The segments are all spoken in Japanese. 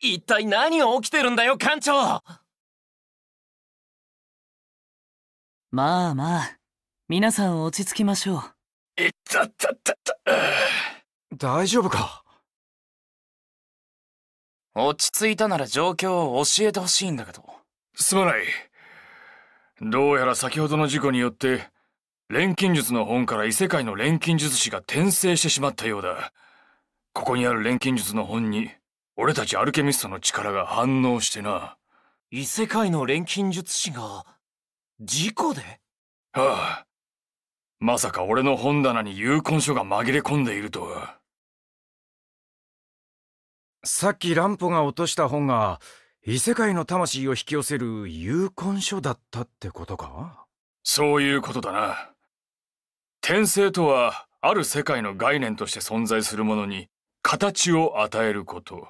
一体何が起きてるんだよ、艦長まあまあ、皆さん落ち着きましょう。いったたたた。大丈夫か落ち着いたなら状況を教えてほしいんだけど。すまない。どうやら先ほどの事故によって、錬金術の本から異世界の錬金術師が転生してしまったようだ。ここにある錬金術の本に、俺たちアルケミストの力が反応してな。異世界の錬金術師が、事故ではあ。まさか俺の本棚に遺言書が紛れ込んでいるとは。さっきランポが落とした本が、異世界の魂を引き寄せる有言書だったってことかそういうことだな。転生とは、ある世界の概念として存在するものに、形を与えること。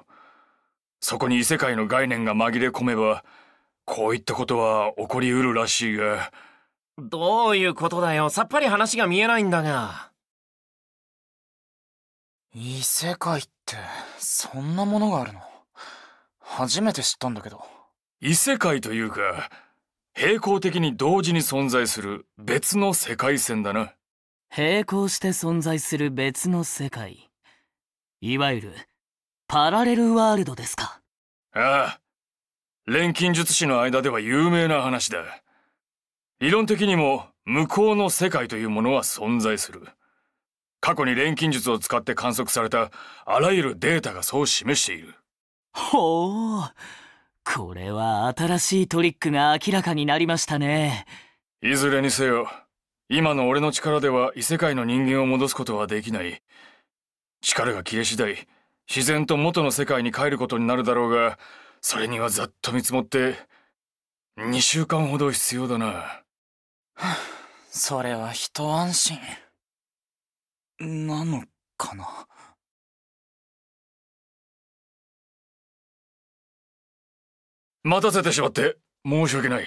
そこに異世界の概念が紛れ込めば、こういったことは起こりうるらしいが。どういうことだよ。さっぱり話が見えないんだが。異世界って、そんなものがあるの初めて知ったんだけど。異世界というか、平行的に同時に存在する別の世界線だな。並行して存在する別の世界。いわゆる、パラレルワールドですか。ああ、錬金術師の間では有名な話だ。理論的にも向こうの世界というものは存在する。過去に錬金術を使って観測されたあらゆるデータがそう示している。ほう。これは新しいトリックが明らかになりましたね。いずれにせよ、今の俺の力では異世界の人間を戻すことはできない。力が切れ次第、自然と元の世界に帰ることになるだろうが、それにはざっと見積もって、2週間ほど必要だな。それは一安心。なのかな。待たせてしまって、申し訳ない。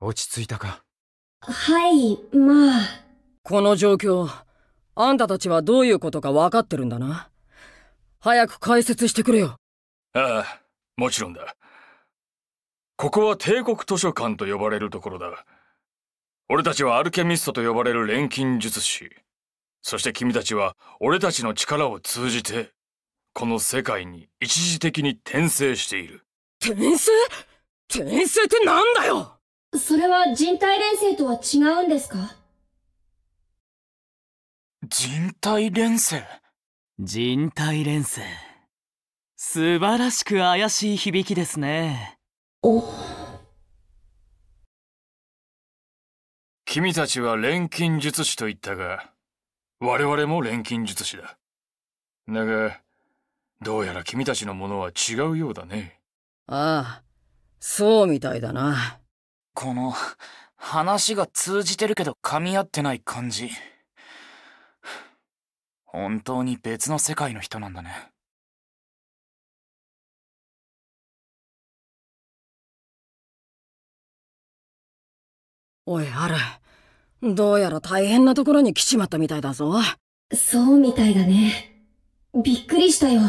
落ち着いたか。はい、まあ。この状況、あんたたちはどういうことか分かってるんだな。早く解説してくれよ。ああ、もちろんだ。ここは帝国図書館と呼ばれるところだ。俺たちはアルケミストと呼ばれる錬金術師。そして君たちは俺たちの力を通じて、この世界に一時的に転生している。転生転生ってなんだよそれは人体錬成とは違うんですか人体錬成人体連生素晴らしく怪しい響きですねお君たちは錬金術師と言ったが我々も錬金術師だだがどうやら君たちのものは違うようだねああそうみたいだなこの話が通じてるけど噛み合ってない感じ本当に別の世界の人なんだね。おい、ある。どうやら大変なところに来ちまったみたいだぞ。そうみたいだね。びっくりしたよ。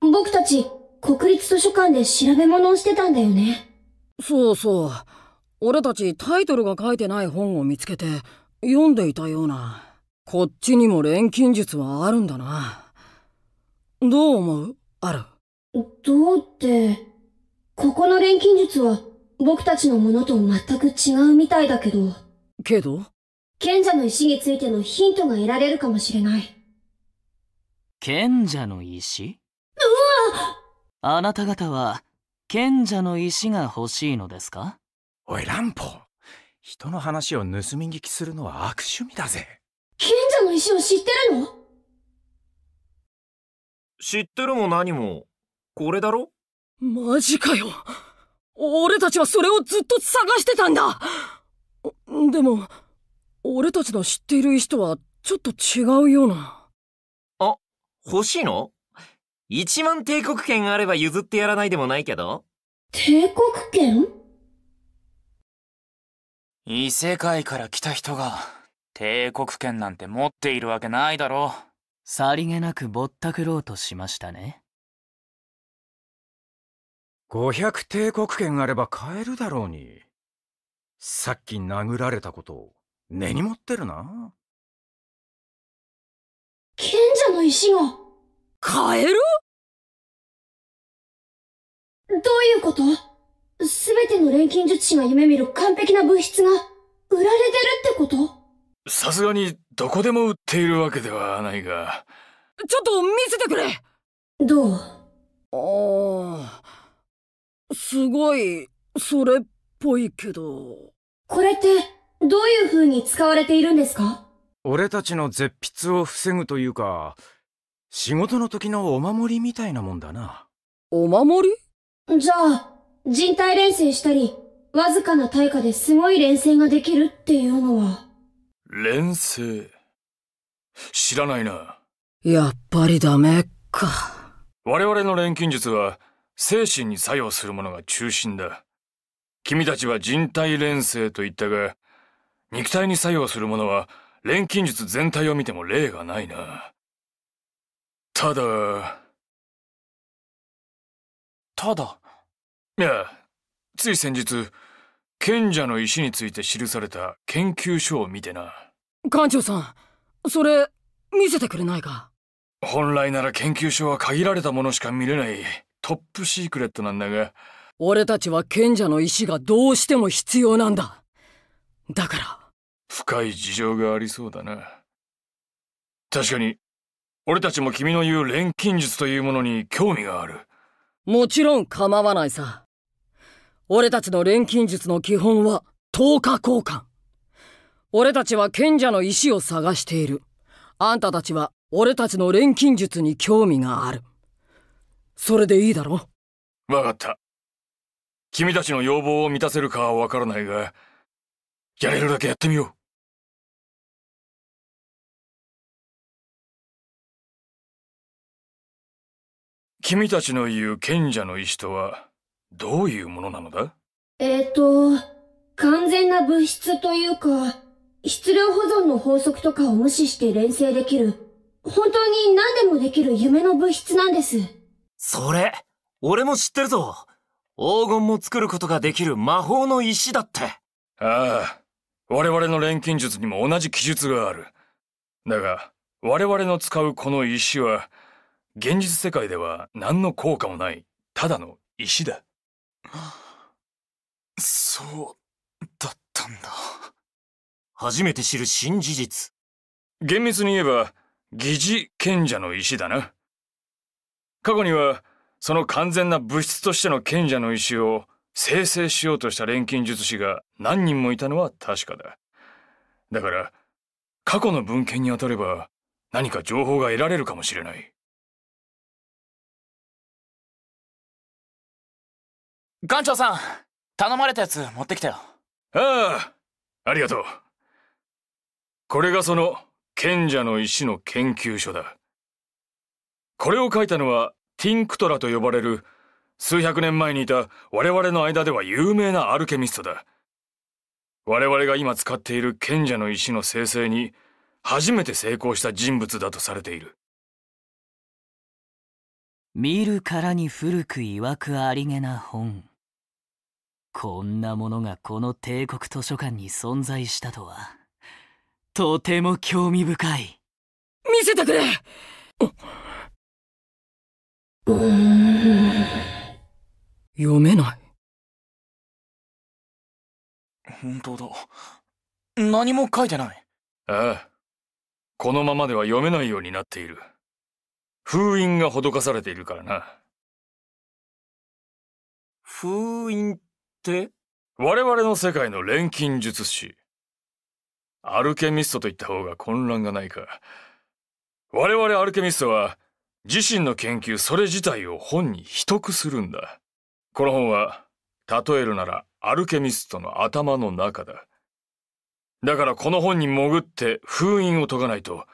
僕たち、国立図書館で調べ物をしてたんだよね。そうそう。俺たちタイトルが書いてない本を見つけて、読んでいたような。こっちにも錬金術はあるんだな。どう思うある。どうって、ここの錬金術は僕たちのものと全く違うみたいだけど。けど賢者の石についてのヒントが得られるかもしれない。賢者の石うわあなた方は賢者の石が欲しいのですかおい、乱歩。人の話を盗み聞きするのは悪趣味だぜ。賢者の石を知ってるの知ってるも何も、これだろマジかよ。俺たちはそれをずっと探してたんだでも、俺たちの知っている石とはちょっと違うような。あ、欲しいの一万帝国権あれば譲ってやらないでもないけど。帝国権異世界から来た人が帝国権なんて持っているわけないだろう。さりげなくぼったくろうとしましたね。500帝国権あれば買えるだろうに。さっき殴られたことを根に持ってるな。賢者の石が買えるどういうことすべての錬金術師が夢見る完璧な物質が売られてるってことさすがにどこでも売っているわけではないがちょっと見せてくれどうああすごいそれっぽいけどこれってどういう風に使われているんですか俺たちの絶筆を防ぐというか仕事の時のお守りみたいなもんだなお守りじゃあ人体錬成したりわずかな対価ですごい連成ができるっていうのは連成知らないな。やっぱりダメか。我々の錬金術は、精神に作用するものが中心だ。君たちは人体錬成と言ったが、肉体に作用するものは、錬金術全体を見ても例がないな。ただ、ただ。いや、つい先日、賢者の石について記された研究書を見てな館長さんそれ見せてくれないか本来なら研究所は限られたものしか見れないトップシークレットなんだが俺たちは賢者の石がどうしても必要なんだだから深い事情がありそうだな確かに俺たちも君の言う錬金術というものに興味があるもちろん構わないさ俺たちの錬金術の基本は等価交換。俺たちは賢者の石を探している。あんたたちは俺たちの錬金術に興味がある。それでいいだろわかった。君たちの要望を満たせるかはわからないが、やれるだけやってみよう。君たちの言う賢者の石とは、どういうものなのだえっ、ー、と、完全な物質というか、質量保存の法則とかを無視して連成できる、本当に何でもできる夢の物質なんです。それ、俺も知ってるぞ。黄金も作ることができる魔法の石だって。ああ、我々の錬金術にも同じ記述がある。だが、我々の使うこの石は、現実世界では何の効果もない、ただの石だ。そうだったんだ初めて知る新事実厳密に言えば疑似賢者の石だな過去にはその完全な物質としての賢者の石を生成しようとした錬金術師が何人もいたのは確かだだから過去の文献にあたれば何か情報が得られるかもしれない館長さん頼まれたやつ持ってきたよああありがとうこれがその賢者の石の研究所だこれを書いたのはティンクトラと呼ばれる数百年前にいた我々の間では有名なアルケミストだ我々が今使っている賢者の石の生成に初めて成功した人物だとされている見るからに古く曰くありげな本こんなものがこの帝国図書館に存在したとは、とても興味深い。見せてくれ読めない。本当だ。何も書いてない。ああ。このままでは読めないようになっている。封印が施されているからな。封印ってって我々の世界の錬金術師。アルケミストと言った方が混乱がないか。我々アルケミストは自身の研究それ自体を本に秘匿するんだ。この本は、例えるならアルケミストの頭の中だ。だからこの本に潜って封印を解かないと、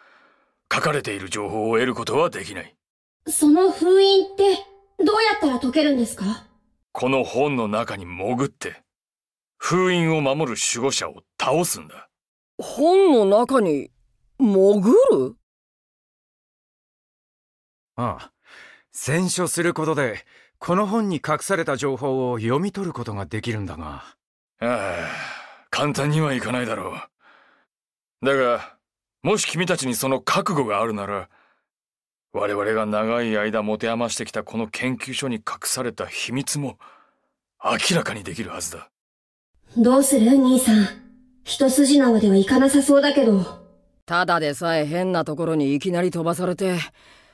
書かれている情報を得ることはできない。その封印って、どうやったら解けるんですかこの本の中に潜って、封印を守る守護者を倒すんだ。本の中に潜るああ。選書することで、この本に隠された情報を読み取ることができるんだが。ああ、簡単にはいかないだろう。だが、もし君たちにその覚悟があるなら、我々が長い間持て余してきたこの研究所に隠された秘密も明らかにできるはずだ。どうする兄さん。一筋縄ではいかなさそうだけど。ただでさえ変なところにいきなり飛ばされて、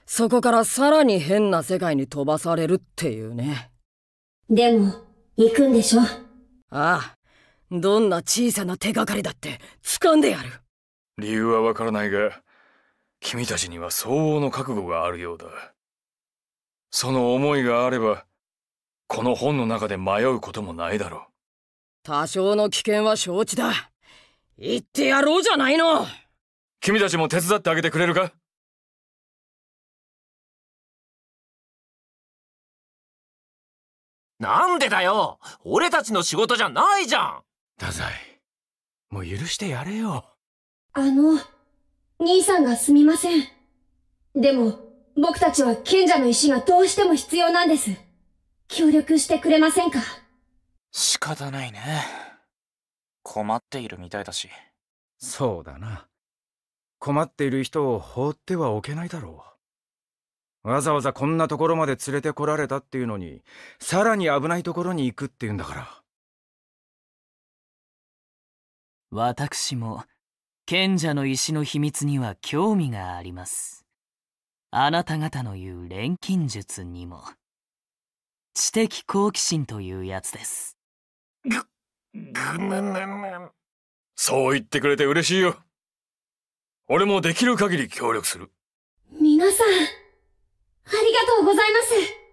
そこからさらに変な世界に飛ばされるっていうね。でも、行くんでしょああ。どんな小さな手がかりだって掴んでやる。理由はわからないが、君たちには相応の覚悟があるようだ。その思いがあれば、この本の中で迷うこともないだろう。多少の危険は承知だ。言ってやろうじゃないの君たちも手伝ってあげてくれるかなんでだよ俺たちの仕事じゃないじゃん太宰、もう許してやれよ。あの。兄さんがすみません。でも、僕たちは賢者の石がどうしても必要なんです。協力してくれませんか仕方ないね。困っているみたいだし。そうだな。困っている人を放ってはおけないだろう。わざわざこんなところまで連れてこられたっていうのに、さらに危ないところに行くっていうんだから。私も賢者の石の秘密には興味がありますあなた方の言う錬金術にも知的好奇心というやつですぐぐぬぬぬそう言ってくれて嬉しいよ俺もできる限り協力する皆さんありがとうございます